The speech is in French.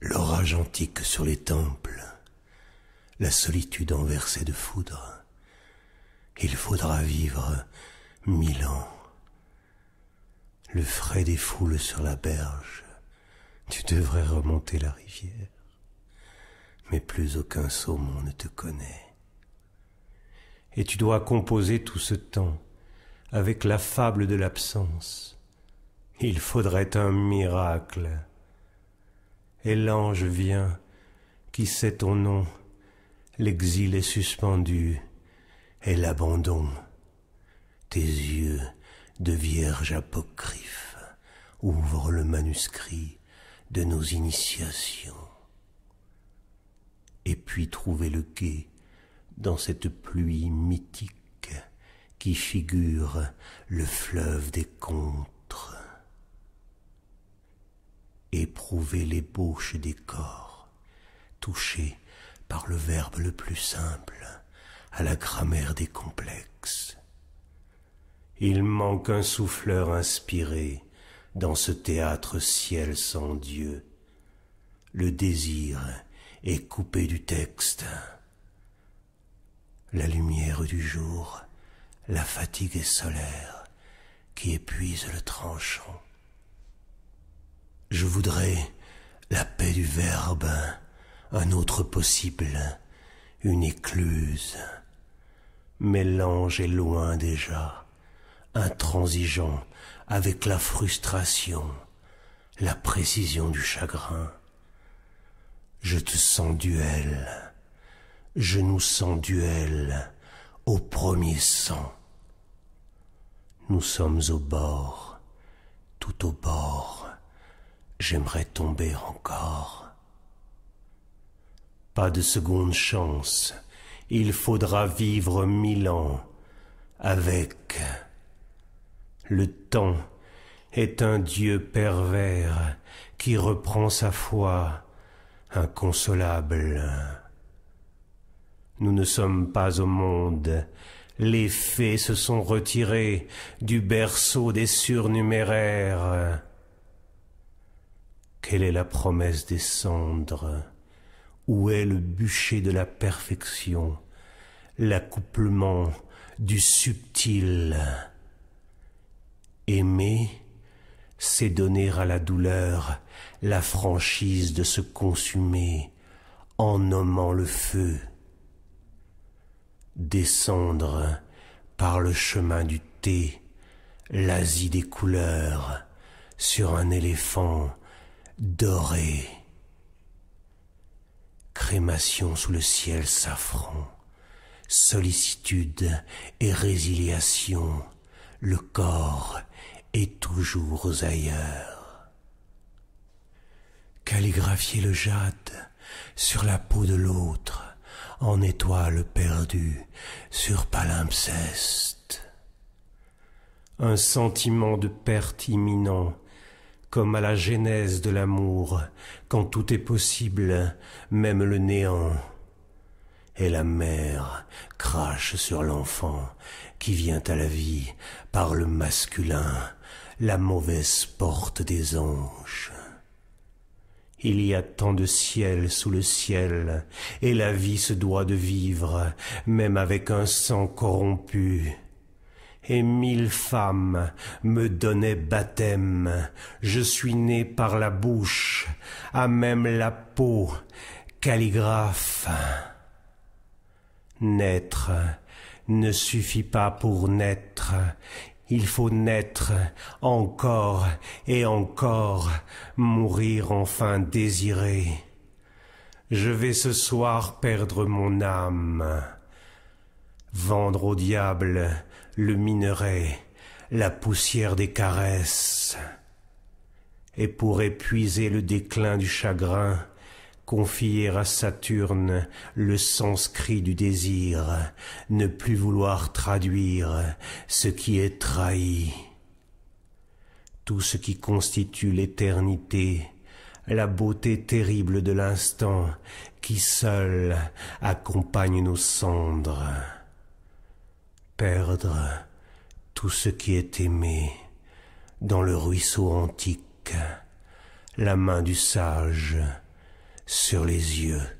l'orage antique sur les temples, la solitude enversée de foudre. Il faudra vivre mille ans. Le frais des foules sur la berge, tu devrais remonter la rivière, mais plus aucun saumon ne te connaît. Et tu dois composer tout ce temps avec la fable de l'absence. Il faudrait un miracle et l'ange vient, qui sait ton nom, l'exil est suspendu, et l'abandon, tes yeux de vierge apocryphe, ouvrent le manuscrit de nos initiations. Et puis trouver le quai dans cette pluie mythique qui figure le fleuve des contes éprouver l'ébauche des corps, touché par le verbe le plus simple, à la grammaire des complexes. Il manque un souffleur inspiré dans ce théâtre ciel sans Dieu. Le désir est coupé du texte. La lumière du jour, la fatigue solaire qui épuise le tranchant voudrais la paix du Verbe, un autre possible, une écluse. Mais l'ange est loin déjà, intransigeant avec la frustration, la précision du chagrin. Je te sens duel, je nous sens duel au premier sang. Nous sommes au bord, tout au bord j'aimerais tomber encore. Pas de seconde chance, il faudra vivre mille ans avec. Le temps est un dieu pervers qui reprend sa foi, inconsolable. Nous ne sommes pas au monde, les fées se sont retirées du berceau des surnuméraires. Quelle est la promesse des cendres Où est le bûcher de la perfection L'accouplement du subtil Aimer, c'est donner à la douleur la franchise de se consumer en nommant le feu. Descendre par le chemin du thé, l'Asie des couleurs, sur un éléphant doré. Crémation sous le ciel saffront, sollicitude et résiliation, le corps est toujours ailleurs. Calligraphier le jade sur la peau de l'autre, en étoile perdue sur palimpseste. Un sentiment de perte imminent comme à la genèse de l'amour, quand tout est possible, même le néant. Et la mère crache sur l'enfant qui vient à la vie par le masculin, la mauvaise porte des anges. Il y a tant de ciel sous le ciel, et la vie se doit de vivre, même avec un sang corrompu et mille femmes me donnaient baptême. Je suis né par la bouche, à même la peau, calligraphe. Naître ne suffit pas pour naître, il faut naître encore et encore, mourir enfin désiré. Je vais ce soir perdre mon âme, vendre au diable le minerai, la poussière des caresses. Et pour épuiser le déclin du chagrin, confier à Saturne le sanscrit du désir, ne plus vouloir traduire ce qui est trahi. Tout ce qui constitue l'éternité, la beauté terrible de l'instant qui seul accompagne nos cendres perdre tout ce qui est aimé dans le ruisseau antique, la main du sage sur les yeux